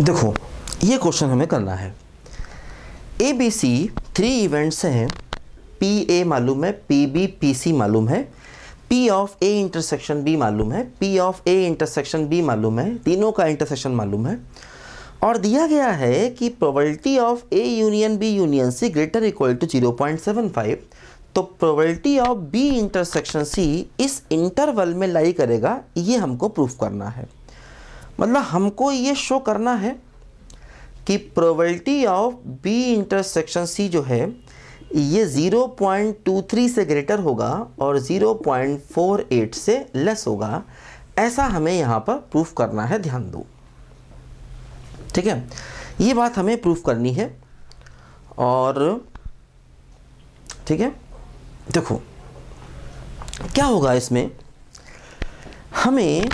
देखो ये क्वेश्चन हमें करना है A B C three events हैं पी ए मालूम है पी बी पी सी मालूम है P of A intersection B मालूम है P of A intersection B मालूम है तीनों का इंटरसेक्शन मालूम है और दिया गया है कि probability of A union B union C greater equal to zero point seven five तो probability of B intersection C इस इंटरवल में लाई करेगा ये हमको प्रूफ करना है मतलब हमको ये शो करना है कि probability of B intersection C जो है ये 0.23 से ग्रेटर होगा और 0.48 से लेस होगा ऐसा हमें यहाँ पर प्रूफ करना है ध्यान दो ठीक है ये बात हमें प्रूफ करनी है और ठीक है देखो क्या होगा इसमें हमें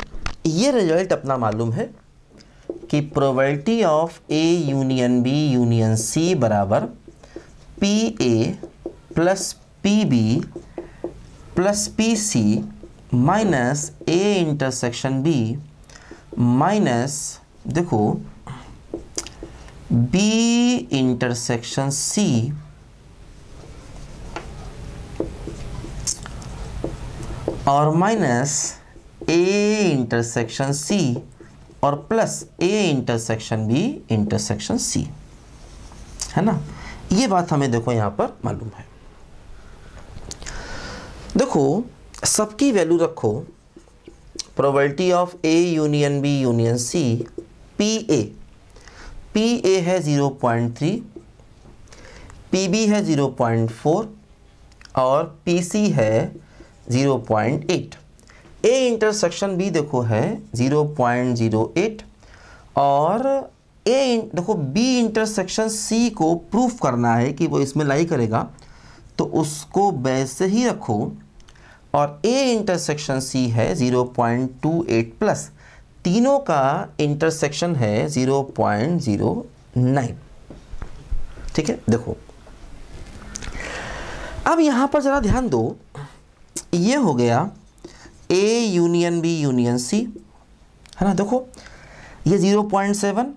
ये रिजल्ट अपना मालूम है कि probability of A union B union C बराबर P A plus P B plus P C minus A intersection B minus देखो बी इंटरसेक्शन सी और माइनस ए इंटरसेक्शन सी और plus A intersection B intersection C है ना ये बात हमें देखो यहाँ पर मालूम है देखो सबकी वैल्यू रखो probability of A union B union C P A P A है zero point three P B है ज़ीरो पॉइंट फोर और पी सी है zero point eight A intersection B देखो है 0.08 और ए देखो बी इंटरसेक्शन सी को प्रूफ करना है कि वो इसमें लाई करेगा तो उसको वैसे ही रखो और ए इंटरसेक्शन सी है 0.28 प्लस तीनों का इंटरसेक्शन है 0.09 ठीक है देखो अब यहाँ पर ज़रा ध्यान दो ये हो गया A union B union C है ना देखो ये ज़ीरो पॉइंट सेवन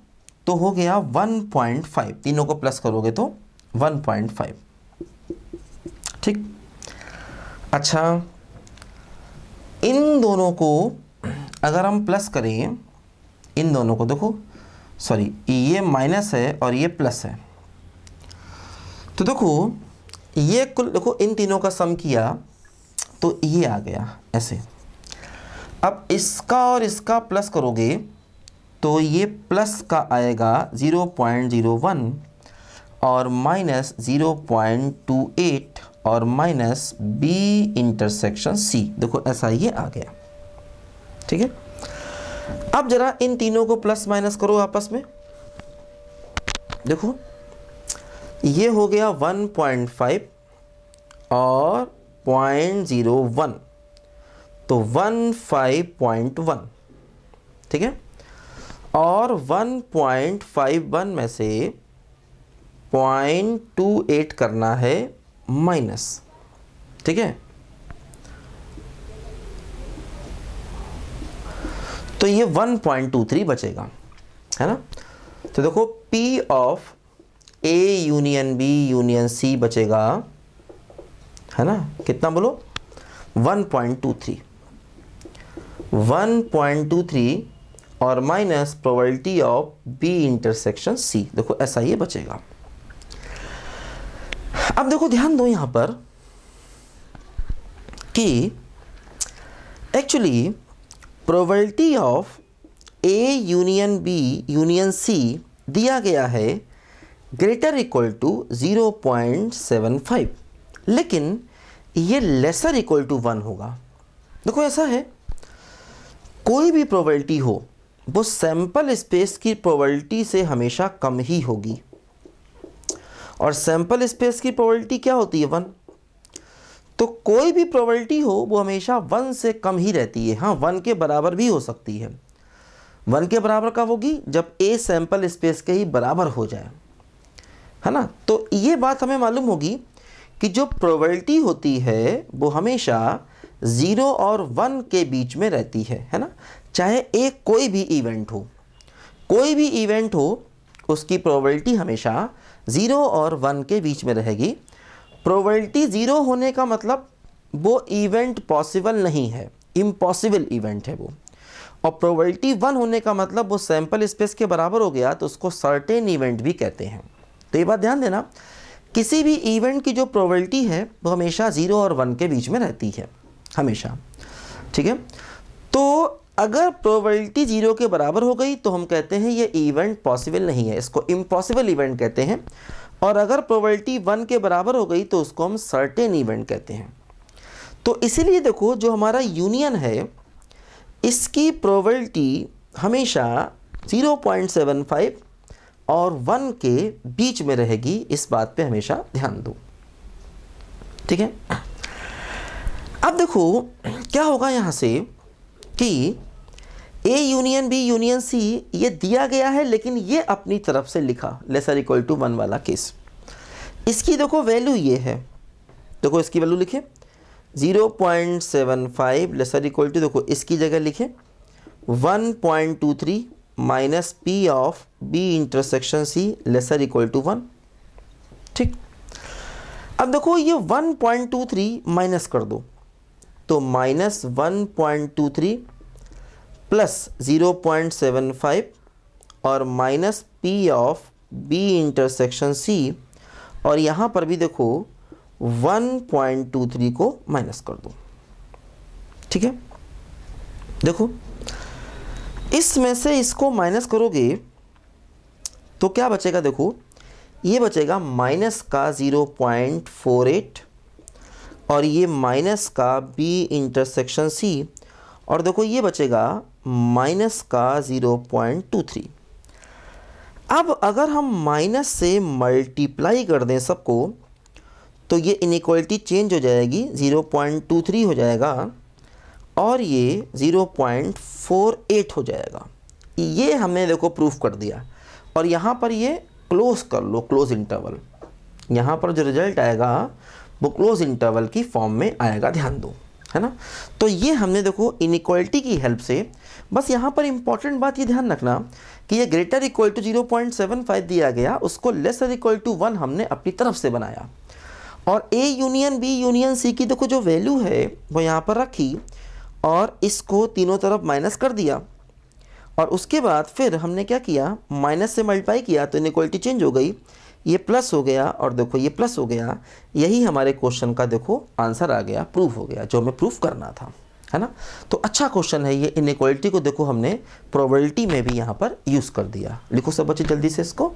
तो हो गया वन पॉइंट फाइव तीनों को प्लस करोगे तो वन पॉइंट फाइव ठीक अच्छा इन दोनों को अगर हम प्लस करें इन दोनों को देखो सॉरी ये माइनस है और ये प्लस है तो देखो ये कुल देखो इन तीनों का सम किया तो ये आ गया ऐसे अब इसका और इसका प्लस करोगे तो ये प्लस का आएगा ज़ीरो पॉइंट ज़ीरो वन और minus zero point two eight और माइनस बी इंटरसेक्शन सी देखो ऐसा ये आ गया ठीक है अब ज़रा इन तीनों को प्लस माइनस करो आपस में देखो ये हो गया 1.5 और 0.01 तो वन फाइव पॉइंट वन ठीक है और वन पॉइंट फाइव वन में से पॉइंट टू एट करना है माइनस ठीक है तो ये 1.23 बचेगा है ना तो देखो P of A union B union C बचेगा है ना कितना बोलो 1.23 1.23 और minus probability of B intersection C देखो ऐसा ही बचेगा अब देखो ध्यान दो यहां पर कि actually probability of A union B union C दिया गया है ग्रेटर इक्वल टू 0.75 लेकिन ये लेसर इक्वल टू वन होगा देखो ऐसा है कोई भी प्रोबेबिलिटी हो वो सैम्पल स्पेस की प्रोबेबिलिटी से हमेशा कम ही होगी और सैंपल स्पेस की प्रोबेबिलिटी क्या होती है वन तो कोई भी प्रोबेबिलिटी हो वो हमेशा वन से कम ही रहती है हाँ वन के बराबर भी हो सकती है वन के बराबर कब होगी जब ए सैम्पल स्पेस के ही बराबर हो जाए है ना तो ये बात हमें मालूम होगी कि जो प्रोबेबिलिटी होती है वो हमेशा ज़ीरो और वन के बीच में रहती है है ना चाहे एक कोई भी इवेंट हो कोई भी इवेंट हो उसकी प्रोबेबिलिटी हमेशा ज़ीरो और वन के बीच में रहेगी प्रोबेबिलिटी ज़ीरो होने का मतलब वो इवेंट पॉसिबल नहीं है इम्पॉसिबल इवेंट है वो और प्रोबेबिलिटी वन होने का मतलब वो सैम्पल स्पेस के बराबर हो गया तो उसको सर्टेन इवेंट भी कहते हैं तो ये बात ध्यान देना किसी भी इवेंट की जो प्रोबेबिलिटी है वो हमेशा ज़ीरो और वन के बीच में रहती है हमेशा ठीक है तो अगर प्रोबेबिलिटी जीरो के बराबर हो गई तो हम कहते हैं ये इवेंट पॉसिबल नहीं है इसको इम्पॉसिबल इवेंट कहते हैं और अगर प्रोबेबिलिटी वन के बराबर हो गई तो उसको हम सर्टेन इवेंट कहते हैं तो इसीलिए देखो जो हमारा यूनियन है इसकी प्रोबेबिलिटी हमेशा 0.75 और 1 के बीच में रहेगी इस बात पे हमेशा ध्यान दो ठीक है अब देखो क्या होगा यहाँ से कि A union B union C ये दिया गया है लेकिन ये अपनी तरफ से लिखा लेसर इक्वल टू वन वाला केस इसकी देखो वैल्यू ये है देखो इसकी वैल्यू लिखे zero point seven five lesser equal to देखो इसकी जगह लिखे one point two three minus P of B intersection C lesser equal to one ठीक अब देखो ये one point two three minus कर दो तो minus one point two three plus zero point seven five और minus P of B intersection C और यहाँ पर भी देखो वन पॉइंट टू थ्री को माइनस कर दो ठीक है देखो इसमें से इसको माइनस करोगे तो क्या बचेगा देखो ये बचेगा माइनस का ज़ीरो पॉइंट फोर एट और ये माइनस का बी इंटरसेक्शन सी और देखो ये बचेगा माइनस का ज़ीरो पॉइंट टू थ्री अब अगर हम माइनस से मल्टीप्लाई कर दें सबको तो ये इनिक्वालिटी चेंज हो जाएगी ज़ीरो पॉइंट टू थ्री हो जाएगा और ये ज़ीरो पॉइंट फोर एट हो जाएगा ये हमने देखो प्रूफ कर दिया और यहाँ पर ये क्लोज़ कर लो क्लोज़ इंटरवल यहाँ पर जो रिजल्ट आएगा वो क्लोज इंटरवल की फॉर्म में आएगा ध्यान दो है ना तो ये हमने देखो इनिक्वालिटी की हेल्प से बस यहाँ पर इंपॉर्टेंट बात ये ध्यान रखना कि ये greater equal to zero point seven five दिया गया उसको लेसर इक्वल टू वन हमने अपनी तरफ से बनाया और A union B union C की देखो जो वैल्यू है वो यहाँ पर रखी और इसको तीनों तरफ माइनस कर दिया और उसके बाद फिर हमने क्या किया माइनस से मल्टीप्लाई किया तो इनिक्वालिटी चेंज हो गई ये प्लस हो गया और देखो ये प्लस हो गया यही हमारे क्वेश्चन का देखो आंसर आ गया प्रूफ हो गया जो हमें प्रूफ करना था है ना तो अच्छा क्वेश्चन है ये इनक्वालिटी को देखो हमने प्रोबेबिलिटी में भी यहाँ पर यूज़ कर दिया लिखो सब बच्चे जल्दी से इसको